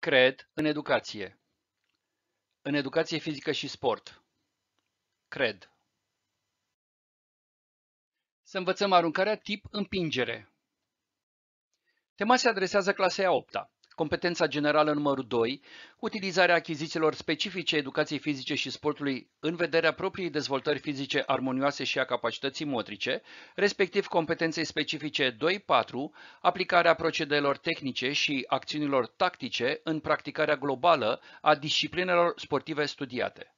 Cred în educație. În educație fizică și sport. Cred. Să învățăm aruncarea tip împingere. Tema se adresează clasei a 8 -a. Competența generală numărul 2, utilizarea achizițiilor specifice educației fizice și sportului în vederea propriei dezvoltări fizice armonioase și a capacității motrice, respectiv competenței specifice 2-4, aplicarea procedeelor tehnice și acțiunilor tactice în practicarea globală a disciplinelor sportive studiate.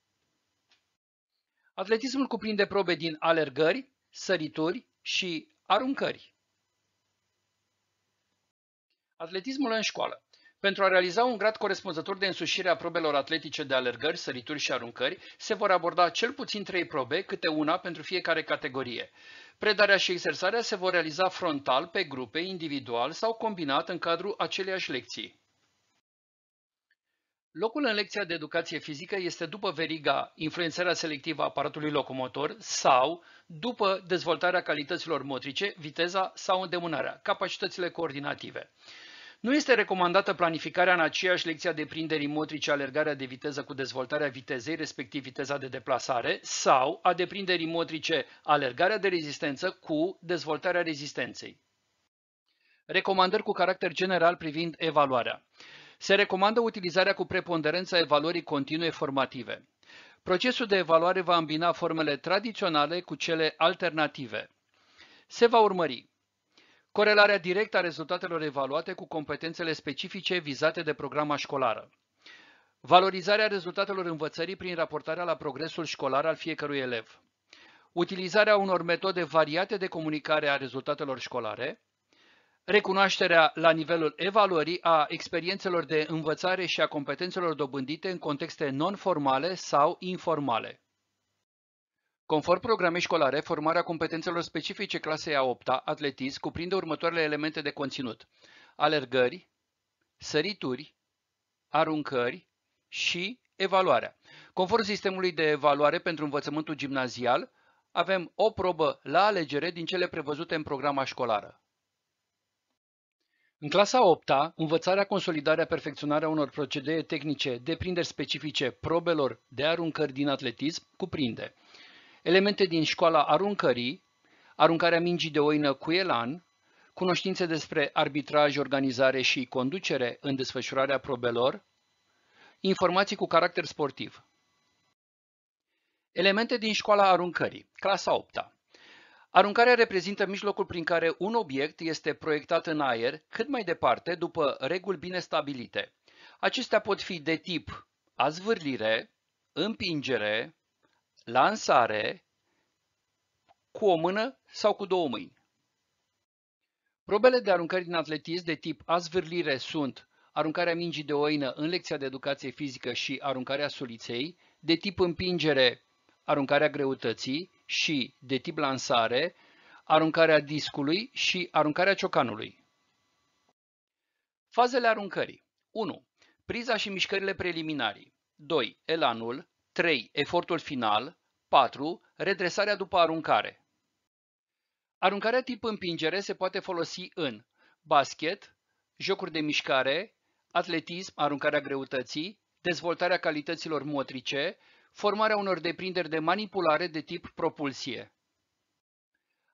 Atletismul cuprinde probe din alergări, sărituri și aruncări. Atletismul în școală pentru a realiza un grad corespunzător de însușire a probelor atletice de alergări, sărituri și aruncări, se vor aborda cel puțin trei probe, câte una pentru fiecare categorie. Predarea și exersarea se vor realiza frontal, pe grupe, individual sau combinat în cadrul aceleiași lecții. Locul în lecția de educație fizică este după veriga influențarea selectivă a aparatului locomotor sau după dezvoltarea calităților motrice, viteza sau îndemânarea, capacitățile coordinative. Nu este recomandată planificarea în aceeași lecție a deprinderii motrice, alergarea de viteză cu dezvoltarea vitezei, respectiv viteza de deplasare, sau a deprinderii motrice, alergarea de rezistență cu dezvoltarea rezistenței. Recomandări cu caracter general privind evaluarea. Se recomandă utilizarea cu preponderența evaluării continue formative. Procesul de evaluare va îmbina formele tradiționale cu cele alternative. Se va urmări corelarea directă a rezultatelor evaluate cu competențele specifice vizate de programa școlară, valorizarea rezultatelor învățării prin raportarea la progresul școlar al fiecărui elev, utilizarea unor metode variate de comunicare a rezultatelor școlare, recunoașterea la nivelul evaluării a experiențelor de învățare și a competențelor dobândite în contexte non-formale sau informale. Conform programei școlare, formarea competențelor specifice clasei a 8 -a, atletism, cuprinde următoarele elemente de conținut. Alergări, sărituri, aruncări și evaluarea. Conform sistemului de evaluare pentru învățământul gimnazial, avem o probă la alegere din cele prevăzute în programa școlară. În clasa 8 -a, învățarea, consolidarea, perfecționarea unor procedee tehnice, deprinderi specifice probelor de aruncări din atletism, cuprinde elemente din școala aruncării, aruncarea mingii de oină cu elan, cunoștințe despre arbitraj, organizare și conducere în desfășurarea probelor, informații cu caracter sportiv. Elemente din școala aruncării, clasa 8 -a. Aruncarea reprezintă mijlocul prin care un obiect este proiectat în aer cât mai departe după reguli bine stabilite. Acestea pot fi de tip azvârlire, împingere, lansare cu o mână sau cu două mâini. Probele de aruncări din atletism de tip azvârlire sunt aruncarea mingii de oină în lecția de educație fizică și aruncarea suliței, de tip împingere, aruncarea greutății și de tip lansare, aruncarea discului și aruncarea ciocanului. Fazele aruncării 1. Priza și mișcările preliminarii 2. Elanul 3. Efortul final 4. Redresarea după aruncare. Aruncarea tip împingere se poate folosi în basket, jocuri de mișcare, atletism, aruncarea greutății, dezvoltarea calităților motrice, formarea unor deprinderi de manipulare de tip propulsie.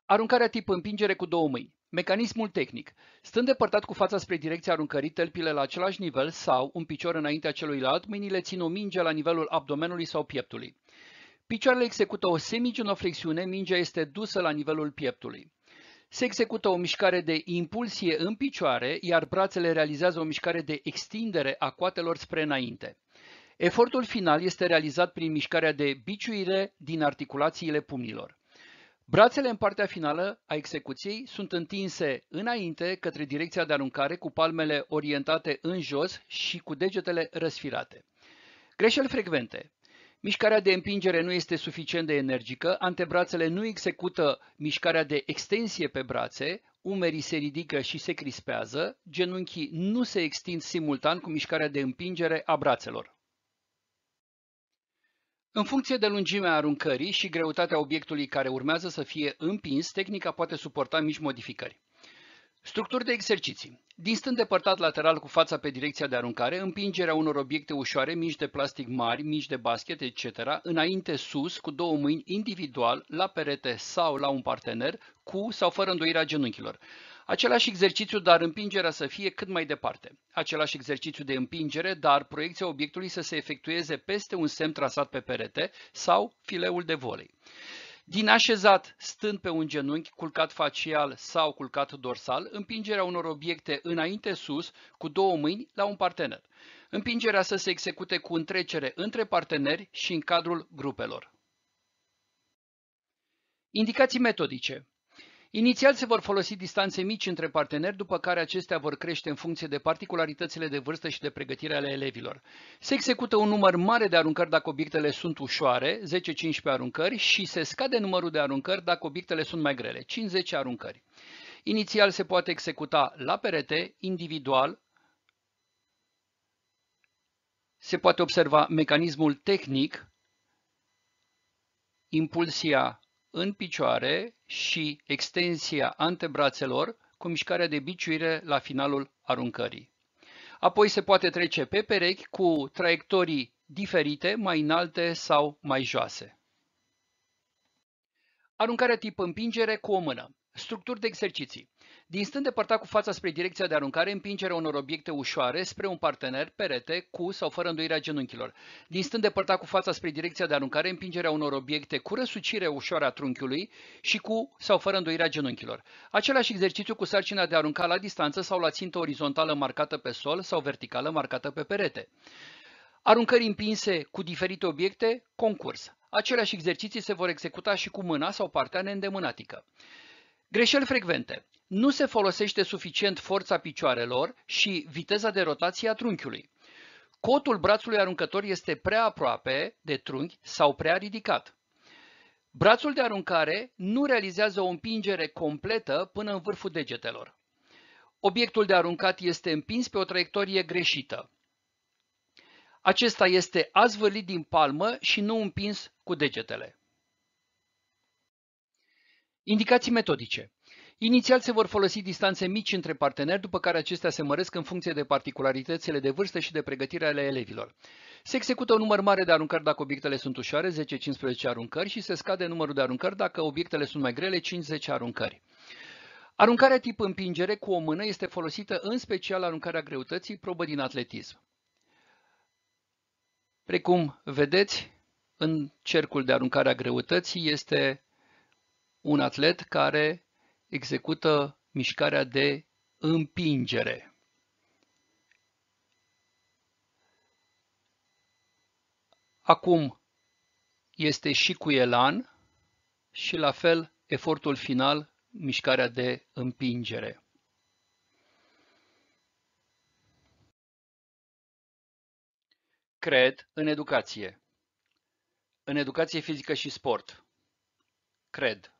Aruncarea tip împingere cu două mâini. Mecanismul tehnic. Stând depărtat cu fața spre direcția aruncării, tălpile la același nivel sau, un picior înaintea celuilalt, mâinile țin o minge la nivelul abdomenului sau pieptului. Picioarele execută o semigenoflexiune, mingea este dusă la nivelul pieptului. Se execută o mișcare de impulsie în picioare, iar brațele realizează o mișcare de extindere a coatelor spre înainte. Efortul final este realizat prin mișcarea de biciuire din articulațiile pumnilor. Brațele în partea finală a execuției sunt întinse înainte către direcția de aruncare cu palmele orientate în jos și cu degetele răsfirate. Greșeli frecvente. Mișcarea de împingere nu este suficient de energică, antebrațele nu execută mișcarea de extensie pe brațe, umerii se ridică și se crispează, genunchii nu se extind simultan cu mișcarea de împingere a brațelor. În funcție de lungimea aruncării și greutatea obiectului care urmează să fie împins, tehnica poate suporta mici modificări. Structuri de exerciții. Din stând depărtat lateral cu fața pe direcția de aruncare, împingerea unor obiecte ușoare, mici de plastic mari, mici de basket, etc., înainte sus, cu două mâini individual, la perete sau la un partener, cu sau fără îndoirea genunchilor. Același exercițiu, dar împingerea să fie cât mai departe. Același exercițiu de împingere, dar proiecția obiectului să se efectueze peste un semn trasat pe perete sau fileul de volei. Din așezat, stând pe un genunchi, culcat facial sau culcat dorsal, împingerea unor obiecte înainte sus, cu două mâini, la un partener. Împingerea să se execute cu întrecere între parteneri și în cadrul grupelor. Indicații metodice Inițial se vor folosi distanțe mici între parteneri, după care acestea vor crește în funcție de particularitățile de vârstă și de pregătire ale elevilor. Se execută un număr mare de aruncări dacă obiectele sunt ușoare, 10-15 aruncări, și se scade numărul de aruncări dacă obiectele sunt mai grele, 50 aruncări. Inițial se poate executa la perete, individual, se poate observa mecanismul tehnic, impulsia în picioare și extensia antebrațelor cu mișcarea de biciuire la finalul aruncării. Apoi se poate trece pe perechi cu traiectorii diferite, mai înalte sau mai joase. Aruncarea tip împingere cu o mână. Structuri de exerciții. Din stând depărtat cu fața spre direcția de aruncare, împingerea unor obiecte ușoare spre un partener, perete, cu sau fără îndoirea genunchilor. Din stând depărtat cu fața spre direcția de aruncare, împingerea unor obiecte cu răsucire ușoară a trunchiului și cu sau fără îndoirea genunchilor. Același exercițiu cu sarcina de a arunca la distanță sau la țintă orizontală marcată pe sol sau verticală marcată pe perete. Aruncări împinse cu diferite obiecte, concurs. Aceleași exerciții se vor executa și cu mâna sau partea neîndemânatică. Greșeli frecvente nu se folosește suficient forța picioarelor și viteza de rotație a trunchiului. Cotul brațului aruncător este prea aproape de trunchi sau prea ridicat. Brațul de aruncare nu realizează o împingere completă până în vârful degetelor. Obiectul de aruncat este împins pe o traiectorie greșită. Acesta este azvârlit din palmă și nu împins cu degetele. Indicații metodice Inițial se vor folosi distanțe mici între parteneri, după care acestea se măresc în funcție de particularitățile de vârstă și de pregătire ale elevilor. Se execută un număr mare de aruncări dacă obiectele sunt ușoare, 10-15 aruncări, și se scade numărul de aruncări dacă obiectele sunt mai grele, (5-10 aruncări. Aruncarea tip împingere cu o mână este folosită în special aruncarea greutății, probă din atletism. Precum vedeți, în cercul de aruncare a greutății este un atlet care execută mișcarea de împingere. Acum este și cu elan și la fel efortul final, mișcarea de împingere. Cred în educație. În educație fizică și sport. Cred.